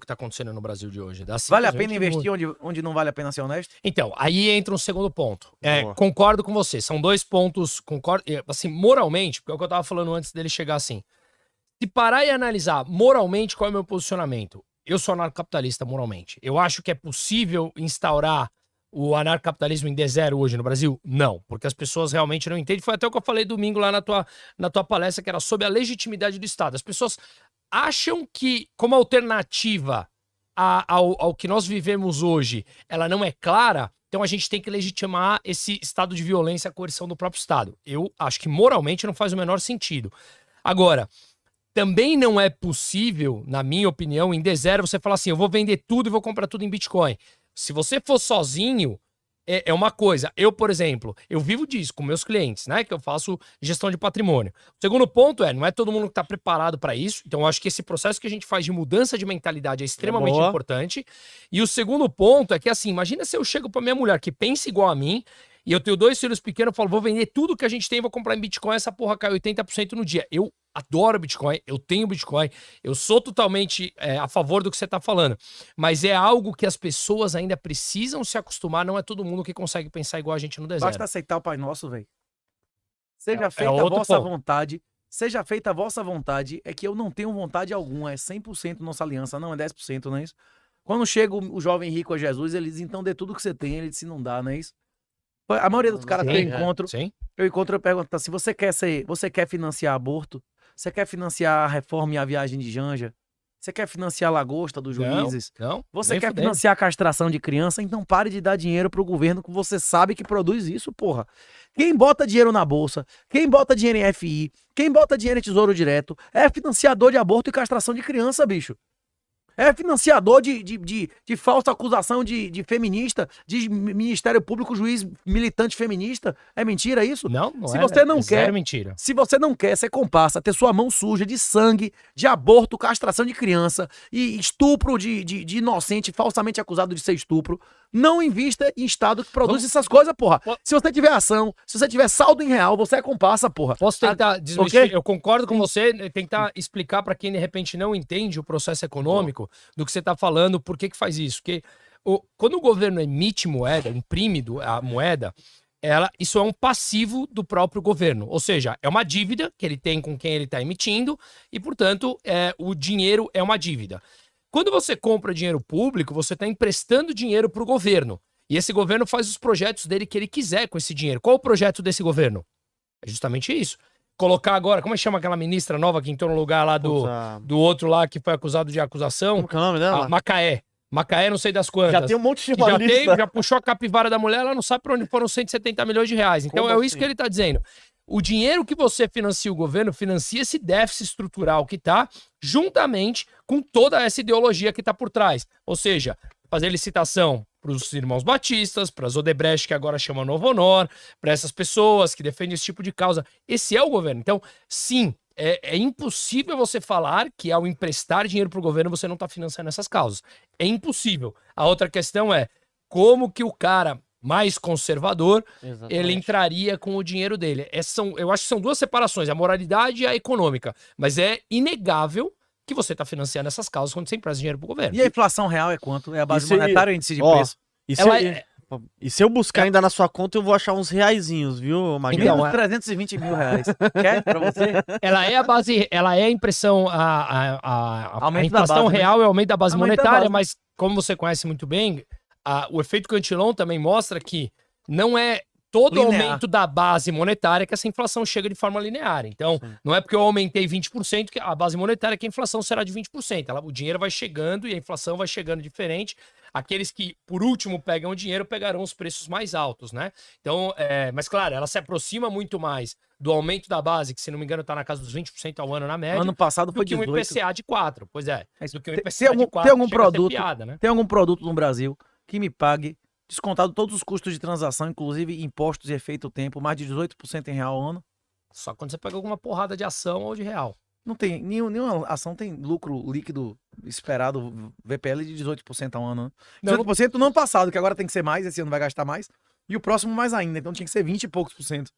que está acontecendo no Brasil de hoje. Dá vale a pena investir onde, onde não vale a pena ser honesto? Então, aí entra um segundo ponto. É, concordo com você. São dois pontos. Concordo, eh, assim, moralmente, porque é o que eu estava falando antes dele chegar assim. Se parar e analisar moralmente qual é o meu posicionamento, eu sou anarcocapitalista moralmente. Eu acho que é possível instaurar o anarcapitalismo em D0 hoje no Brasil? Não, porque as pessoas realmente não entendem. Foi até o que eu falei domingo lá na tua, na tua palestra, que era sobre a legitimidade do Estado. As pessoas acham que, como alternativa a, ao, ao que nós vivemos hoje, ela não é clara, então a gente tem que legitimar esse estado de violência, a coerção do próprio Estado. Eu acho que moralmente não faz o menor sentido. Agora, também não é possível, na minha opinião, em D0 você falar assim: eu vou vender tudo e vou comprar tudo em Bitcoin. Se você for sozinho, é, é, uma coisa. Eu, por exemplo, eu vivo disso com meus clientes, né? Que eu faço gestão de patrimônio. O segundo ponto é, não é todo mundo que está preparado para isso. Então, eu acho que esse processo que a gente faz de mudança de mentalidade é extremamente Boa. importante. E o segundo ponto é que, assim, imagina se eu chego para minha mulher que pensa igual a mim e eu tenho dois filhos pequenos, eu falo, vou vender tudo que a gente tem, vou comprar em Bitcoin, essa porra cai 80% no dia. Eu adoro Bitcoin, eu tenho Bitcoin, eu sou totalmente é, a favor do que você está falando, mas é algo que as pessoas ainda precisam se acostumar, não é todo mundo que consegue pensar igual a gente no deserto. Basta aceitar o Pai Nosso, velho. Seja é, é feita é a vossa ponto. vontade, seja feita a vossa vontade, é que eu não tenho vontade alguma, é 100% nossa aliança, não é 10%, não é isso? Quando chega o jovem rico a Jesus, ele diz, então dê tudo que você tem, ele disse, não dá, não é isso? A maioria dos caras que eu é. encontro, eu encontro, eu pergunto tá, se você quer ser, você quer financiar aborto? Você quer financiar a reforma e a viagem de Janja? Você quer financiar a lagosta dos juízes? Não, não você quer fudendo. financiar a castração de criança? Então pare de dar dinheiro pro governo que você sabe que produz isso, porra. Quem bota dinheiro na bolsa, quem bota dinheiro em FI, quem bota dinheiro em tesouro direto, é financiador de aborto e castração de criança, bicho. É financiador de, de, de, de falsa acusação de, de feminista, de Ministério Público, juiz militante feminista. É mentira isso? Não, não se é. Você é não é, quer, mentira. Se você não quer ser comparsa, ter sua mão suja de sangue, de aborto, castração de criança e estupro de, de, de inocente falsamente acusado de ser estupro, não invista em Estado que produz Vamos... essas coisas, porra. se você tiver ação, se você tiver saldo em real, você é comparsa, porra. Posso ah, tentar ah, Okay? Eu concordo com você, né, tentar explicar para quem de repente não entende o processo econômico do que você está falando, por que, que faz isso. Porque o... quando o governo emite moeda, imprime a moeda, ela, isso é um passivo do próprio governo. Ou seja, é uma dívida que ele tem com quem ele está emitindo e, portanto, é, o dinheiro é uma dívida. Quando você compra dinheiro público, você está emprestando dinheiro para o governo. E esse governo faz os projetos dele que ele quiser com esse dinheiro. Qual o projeto desse governo? É justamente isso. Colocar agora, como é que chama aquela ministra nova que entrou no lugar lá do, do outro lá que foi acusado de acusação? Como é o nome dela? A ah, Macaé. Macaé, não sei das quantas. Já tem um monte de jornalista. Já, tem, já puxou a capivara da mulher, ela não sabe para onde foram 170 milhões de reais. Então Como é assim? isso que ele está dizendo. O dinheiro que você financia o governo financia esse déficit estrutural que está, juntamente com toda essa ideologia que está por trás. Ou seja, fazer licitação para os irmãos batistas, para as Odebrecht, que agora chama Novo Honor, para essas pessoas que defendem esse tipo de causa. Esse é o governo. Então, sim, é, é impossível você falar que ao emprestar dinheiro para o governo você não está financiando essas causas. É impossível. A outra questão é como que o cara mais conservador, Exatamente. ele entraria com o dinheiro dele. Essas é, são, eu acho que são duas separações, a moralidade e a econômica. Mas é inegável que você está financiando essas causas quando você empresta dinheiro para o governo. E a inflação real é quanto? É a base monetária ou índice de preço? E se, eu, é... e se eu buscar é... ainda na sua conta, eu vou achar uns reaisinhos, viu, Maguinho? Então, então, é... 320 mil reais. Quer pra você? Ela é a base, ela é a impressão, a, a, a, a inflação base, né? real é o aumento da base aumento monetária, da base. mas como você conhece muito bem, a, o efeito cantilon também mostra que não é todo linear. aumento da base monetária que essa inflação chega de forma linear. Então, Sim. não é porque eu aumentei 20% que a base monetária que a inflação será de 20%. Ela, o dinheiro vai chegando e a inflação vai chegando diferente. Aqueles que, por último, pegam o dinheiro pegarão os preços mais altos, né? Então, é, mas claro, ela se aproxima muito mais do aumento da base, que se não me engano está na casa dos 20% ao ano na média. Ano passado foi do que 18. um IPCA de 4, pois é. do que um IPCA tem, de 4, algum, tem algum produto, piada, né? Tem algum produto no Brasil que me pague, descontado todos os custos de transação, inclusive impostos e efeito tempo, mais de 18% em real ao ano. Só quando você pega alguma porrada de ação ou de real. Não tem, nenhum, nenhuma ação tem lucro líquido esperado, VPL, de 18% ao ano. Né? 18% no ano passado, que agora tem que ser mais, esse ano vai gastar mais. E o próximo mais ainda, então tinha que ser 20 e poucos por cento.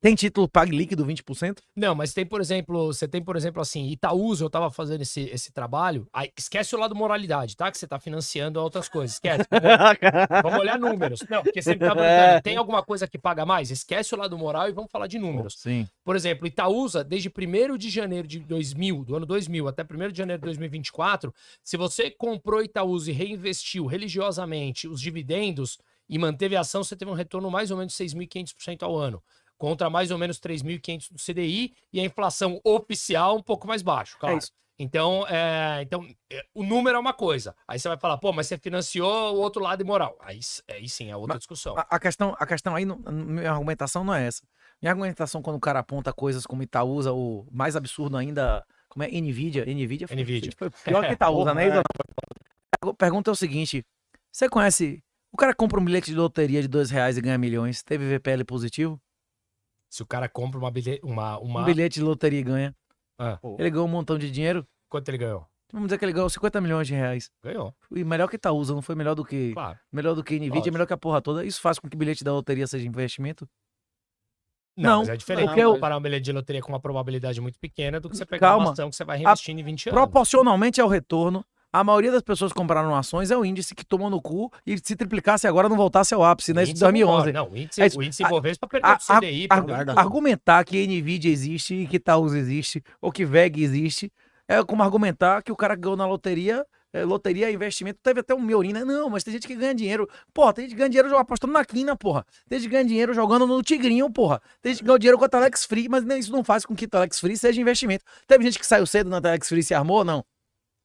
Tem título pague líquido 20%? Não, mas tem, por exemplo, você tem, por exemplo, assim, Itaúsa eu tava fazendo esse, esse trabalho. Aí, esquece o lado moralidade, tá? Que você tá financiando outras coisas. Esquece. vamos olhar números. Não, porque sempre tá perguntando, é. tem alguma coisa que paga mais? Esquece o lado moral e vamos falar de números. Oh, sim. Por exemplo, Itaúsa, desde 1 de janeiro de 2000, do ano 2000 até 1 de janeiro de 2024, se você comprou Itaúsa e reinvestiu religiosamente os dividendos, e manteve a ação, você teve um retorno mais ou menos de 6.500% ao ano contra mais ou menos 3.500 do CDI e a inflação oficial um pouco mais baixo, é claro. Então, é então, é, então, o número é uma coisa. Aí você vai falar, pô, mas você financiou o outro lado imoral. Aí, aí sim, é outra mas, discussão. A, a, questão, a questão aí, minha argumentação não é essa. Minha argumentação quando o cara aponta coisas como Itaúsa, o mais absurdo ainda, como é Nvidia, Nvidia, foi, Nvidia. foi pior que Itaúsa, né? A pergunta é o seguinte, você conhece, o cara compra um bilhete de loteria de dois reais e ganha milhões, teve VPL positivo? Se o cara compra uma bilhete, uma, uma... um bilhete de loteria e ganha. Ah. Ele ganhou um montão de dinheiro. Quanto ele ganhou? Vamos dizer que ele ganhou 50 milhões de reais. Ganhou. E melhor que Itaúsa, não foi melhor do que. Claro. Melhor do que Nvidia, é Lógico. melhor que a porra toda. Isso faz com que o bilhete da loteria seja investimento? Não, não mas é diferente porque comparar um bilhete de loteria com uma probabilidade muito pequena do que você pegar Calma. uma ação que você vai reinvestindo a... em 20 anos. Proporcionalmente ao é retorno, a maioria das pessoas que compraram ações é o índice que tomou no cu e se triplicasse agora não voltasse ao ápice, né? Isso de 2011. Não, o índice, é isso. O índice Ibovespa perdeu a, o CDI. A, a, argumentar que NVIDIA existe e que Taos existe ou que VEG existe é como argumentar que o cara que ganhou na loteria é, loteria, investimento, teve até um Miorim, né? Não, mas tem gente que ganha dinheiro. Porra, tem gente que ganha dinheiro apostando na quina, porra. Tem gente que ganha dinheiro jogando no Tigrinho, porra. Tem gente que ganha dinheiro com a Telex Free, mas isso não faz com que a Telex Free seja investimento. Teve gente que saiu cedo na Telex Free e se armou, não.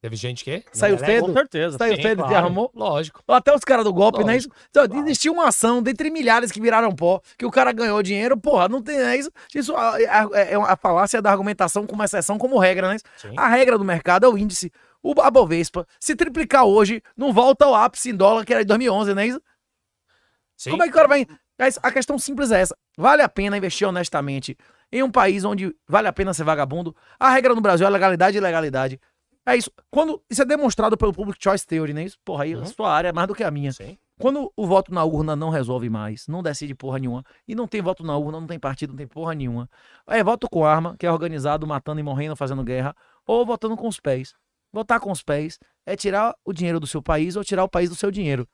Teve gente que. Saiu cedo? É Com certeza. Saiu cedo claro. e arrumou? Lógico. Até os caras do golpe, né? Lógico. né? Isso, então, Existiu uma ação dentre milhares que viraram pó, que o cara ganhou dinheiro, porra, não tem. É isso isso é a, é, é, é a falácia da argumentação como exceção, como regra, né? A regra do mercado é o índice. O, a Bovespa, se triplicar hoje, não volta ao ápice em dólar que era em 2011, né? Isso? Sim. Como é que o cara vai. A questão simples é essa. Vale a pena investir honestamente em um país onde vale a pena ser vagabundo? A regra no Brasil é legalidade e ilegalidade. É isso. Quando isso é demonstrado pelo Public Choice Theory, né? Isso, porra, aí uhum. a sua área é mais do que a minha. Sim. Quando o voto na urna não resolve mais, não decide porra nenhuma, e não tem voto na urna, não tem partido, não tem porra nenhuma. É voto com arma, que é organizado, matando e morrendo, fazendo guerra, ou votando com os pés. Votar com os pés é tirar o dinheiro do seu país ou tirar o país do seu dinheiro.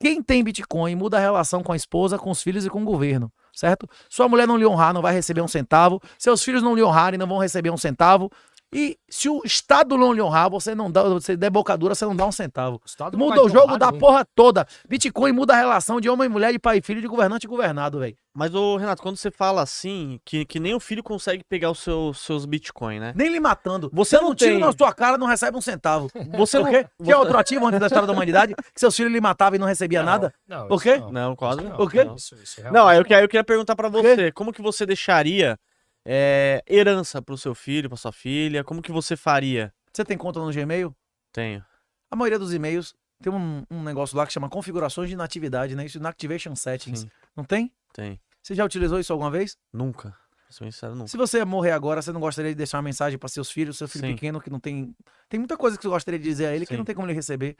Quem tem Bitcoin muda a relação com a esposa, com os filhos e com o governo, certo? Sua mulher não lhe honrar, não vai receber um centavo. Seus filhos não lhe honrarem, não vão receber um centavo. E se o Estado não lhe honrar, você não dá, você debocadura, você não dá um centavo. O muda o jogo da porra toda. Bitcoin muda a relação de homem e mulher, de pai e filho, de governante e governado, velho. Mas, ô, Renato, quando você fala assim, que, que nem o filho consegue pegar os seu, seus Bitcoin, né? Nem lhe matando. Você, não, tem... tira na sua cara, não recebe um centavo. Você não... quê? Que é outro ativo antes da história da humanidade? Que seus filhos lhe matavam e não recebia não, nada? Não, O quê? Não, quase não. O quê? Não, isso, isso, é não eu, eu queria perguntar para você, como que você deixaria é, herança o seu filho, para sua filha? Como que você faria? Você tem conta no Gmail? Tenho. A maioria dos e-mails tem um, um negócio lá que chama configurações de natividade, né? Isso inactivation settings. Sim. Não tem? Tem. Você já utilizou isso alguma vez? Nunca. Se você morrer agora, você não gostaria de deixar uma mensagem para seus filhos, seu filho Sim. pequeno, que não tem. Tem muita coisa que você gostaria de dizer a ele Sim. que não tem como ele receber.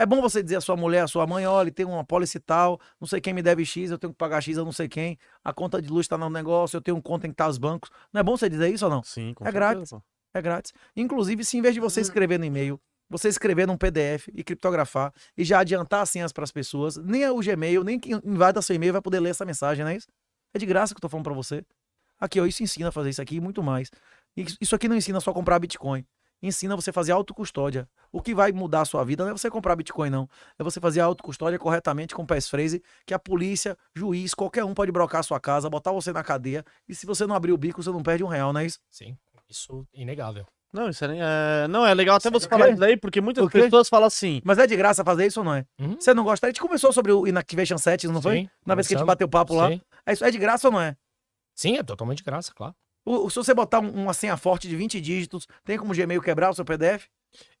É bom você dizer à sua mulher, à sua mãe, olha, tem uma policy tal, não sei quem me deve X, eu tenho que pagar X, eu não sei quem, a conta de luz está no negócio, eu tenho um conta em que tá os bancos. Não é bom você dizer isso ou não? Sim, com É certeza. grátis. É grátis. Inclusive, se em vez de você escrever no e-mail, você escrever num PDF e criptografar e já adiantar as senhas para as pessoas, nem o Gmail, nem quem invada seu e-mail vai poder ler essa mensagem, não é isso? É de graça que eu tô falando para você. Aqui, ó, isso ensina a fazer isso aqui e muito mais. Isso aqui não ensina só a comprar Bitcoin ensina você a fazer autocustódia. O que vai mudar a sua vida não é você comprar Bitcoin, não. É você fazer autocustódia corretamente com passphrase, que a polícia, juiz, qualquer um pode brocar a sua casa, botar você na cadeia, e se você não abrir o bico, você não perde um real, não é isso? Sim, isso é inegável. Não, isso é, é não, é legal até é você falar isso daí, porque muitas pessoas falam assim. Mas é de graça fazer isso ou não é? Uhum. Você não gosta? A gente começou sobre o Inactivation 7, não foi? Sim, Na vez que a gente bateu papo Sim. lá. É, isso é de graça ou não é? Sim, é totalmente de graça, claro. O, se você botar uma senha forte de 20 dígitos, tem como o Gmail quebrar o seu PDF?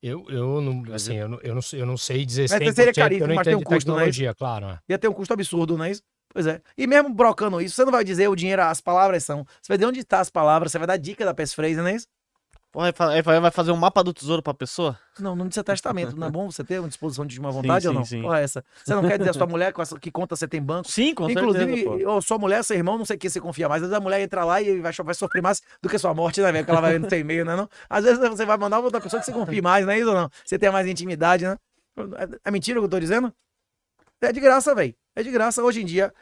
Eu, eu não, assim, eu não, eu não, eu não sei dizer mas seria caríssimo, mas tem um custo, né? claro. Né? Ia ter um custo absurdo, não é isso? Pois é. E mesmo brocando isso, você não vai dizer o dinheiro, as palavras são. Você vai dizer onde está as palavras, você vai dar dica da Pass Phrase, não é isso? vai fazer um mapa do tesouro pra pessoa? Não, não precisa testamento. Não é bom você ter uma disposição de uma vontade sim, ou não? Sim, sim. Porra, é essa. Você não quer dizer a sua mulher que conta você tem banco? Sim, com Inclusive, certeza, ou sua mulher, seu irmão, não sei quem você confia mais. Às vezes a mulher entra lá e vai, vai sofrer mais do que sua morte, né, velho? Porque ela vai no seu e-mail, né? Não? Às vezes você vai mandar outra pessoa que você confia mais, né? Isso ou não? Você tem mais intimidade, né? É, é mentira o que eu tô dizendo? É de graça, velho. É de graça. Hoje em dia.